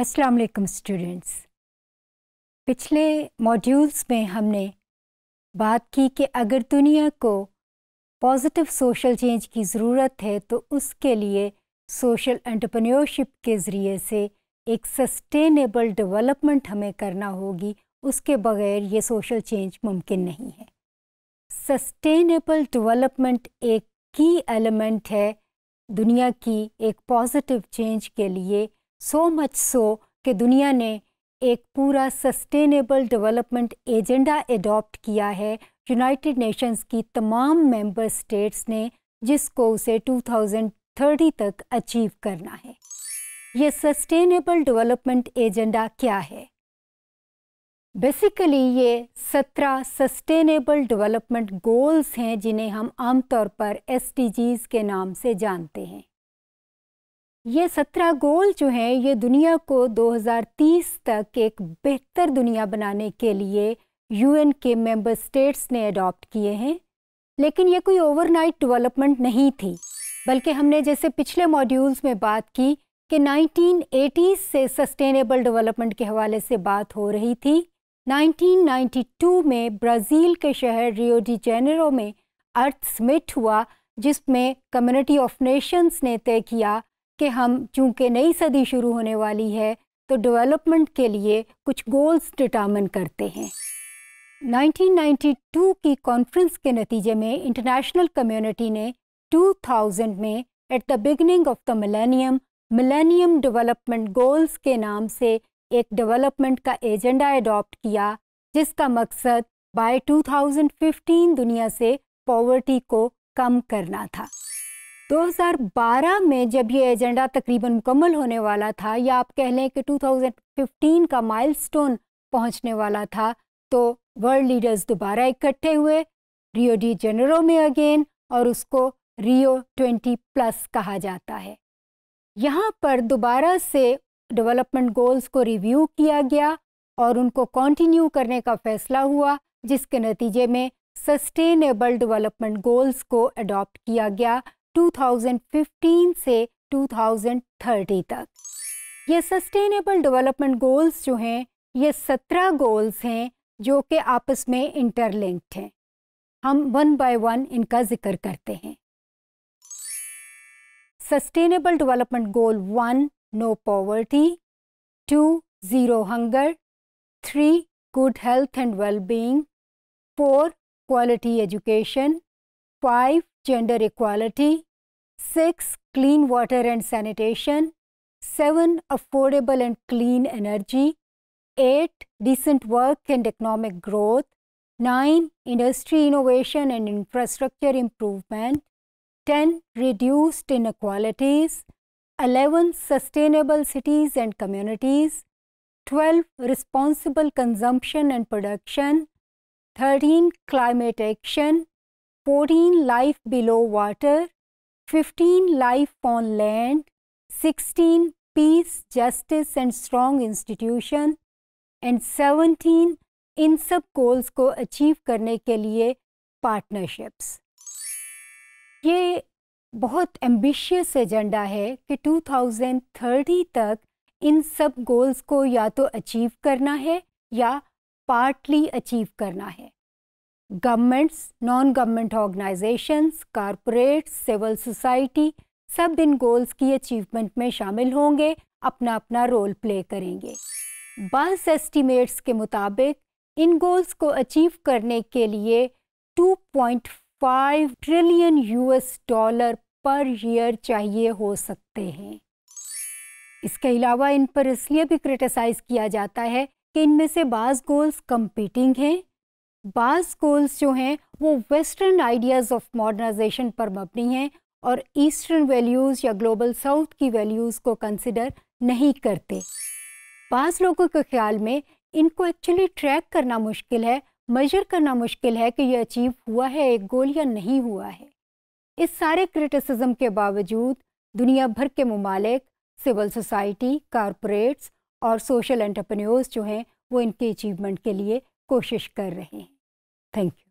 अस्सलाम वालेकुम स्टूडेंट्स पिछले मॉड्यूल्स में हमने बात की कि अगर दुनिया को पॉजिटिव सोशल चेंज की ज़रूरत है तो उसके लिए सोशल एंटरप्रेन्योरशिप के ज़रिए से एक सस्टेनेबल डेवलपमेंट हमें करना होगी उसके बगैर ये सोशल चेंज मुमकिन नहीं है सस्टेनेबल डेवलपमेंट एक की एलिमेंट है दुनिया की एक पॉजिटिव चेंज के लिए सो मच सो कि दुनिया ने एक पूरा सस्टेनेबल डेवलपमेंट एजेंडा एडॉप्ट किया है यूनाइटेड नेशंस की तमाम मेंबर स्टेट्स ने जिसको उसे 2030 तक अचीव करना है ये सस्टेनेबल डेवलपमेंट एजेंडा क्या है बेसिकली ये सत्रह सस्टेनेबल डेवलपमेंट गोल्स हैं जिन्हें हम आमतौर पर एस के नाम से जानते हैं ये सत्रह गोल जो हैं ये दुनिया को 2030 तक एक बेहतर दुनिया बनाने के लिए यूएन के मेंबर स्टेट्स ने अडॉप्ट किए हैं लेकिन ये कोई ओवरनाइट डेवलपमेंट नहीं थी बल्कि हमने जैसे पिछले मॉड्यूल्स में बात की कि 1980 से सस्टेनेबल डेवलपमेंट के हवाले से बात हो रही थी 1992 में ब्राज़ील के शहर रियो डी जेनेरो में अर्थ स्मिट हुआ जिसमें कम्युनिटी ऑफ नेशंस ने तय किया कि हम चूँकि नई सदी शुरू होने वाली है तो डेवलपमेंट के लिए कुछ गोल्स डिटामिन करते हैं 1992 की कॉन्फ्रेंस के नतीजे में इंटरनेशनल कम्युनिटी ने 2000 में at the beginning of the millennium millennium development goals के नाम से एक डेवलपमेंट का एजेंडा अडॉप्ट किया जिसका मकसद बाय 2015 दुनिया से पॉवर्टी को कम करना था 2012 में जब ये एजेंडा तकरीबन मुकम्मल होने वाला था या आप कह लें कि 2015 का माइलस्टोन पहुंचने वाला था तो वर्ल्ड लीडर्स दोबारा इकट्ठे हुए रियो डी जनरो में अगेन और उसको रियो 20 प्लस कहा जाता है यहाँ पर दोबारा से डेवलपमेंट गोल्स को रिव्यू किया गया और उनको कंटिन्यू करने का फैसला हुआ जिसके नतीजे में सस्टेनेबल डेवलपमेंट गोल्स को अडॉप्ट किया गया 2015 से 2030 तक ये सस्टेनेबल डेवलपमेंट गोल्स जो हैं ये सत्रह गोल्स हैं जो कि आपस में इंटरलिंक्ड हैं हम वन बाय वन इनका जिक्र करते हैं sustainable development goal one no poverty two zero hunger three good health and wellbeing four quality education five gender equality 6. Clean water and sanitation. 7. Affordable and clean energy. 8. Decent work and economic growth. 9. Industry innovation and infrastructure improvement. 10. Reduced inequalities. 11. Sustainable cities and communities. 12. Responsible consumption and production. 13. Climate action. 14. Life below water. Fifteen life on land sixteen peace justice and strong institution and seventeen इन सब goals को achieve करने के लिए partnerships ये बहुत ambitious agenda है कि 2030 तक इन सब गोल्स को या तो अचीव करना है या पार्टली अचीव करना है governments non government organisations corporates civil society सब इन गोल्स की अचीवमेंट में शामिल होंगे अपना अपना रोल प्ले करेंगे बस एस्टिमेट्स के मुताबिक इन गोल्स को अचीव करने के लिए 2.5 trillion US dollar per year चाहिए हो सकते हैं इसके अलावा इन पर इसलिए भी क्रिटिसाइज़ किया जाता है कि इनमें से बाज़ गोल्स कम्पीटिंग हैं बाज़ गोल्स जो हैं वो वेस्टर्न आइडियाज़ ऑफ मॉडर्नाइजेशन पर मबनी हैं और ईस्टर्न वैल्यूज़ या ग्लोबल साउथ की वैल्यूज़ को कंसिडर नहीं करते बाज़ लोगों के ख्याल में इनको एक्चुअली ट्रैक करना मुश्किल है मेजर करना मुश्किल है कि यह अचीव हुआ है एक गोल या नहीं हुआ है इस सारे क्रिटिसिज्म के बावजूद दुनिया भर के ममालिक सिविल सोसाइटी कॉरपोरेट्स और सोशल एंटरप्रेन्योर्स जो हैं वो इनके अचीवमेंट के लिए कोशिश कर रहे हैं Thank you.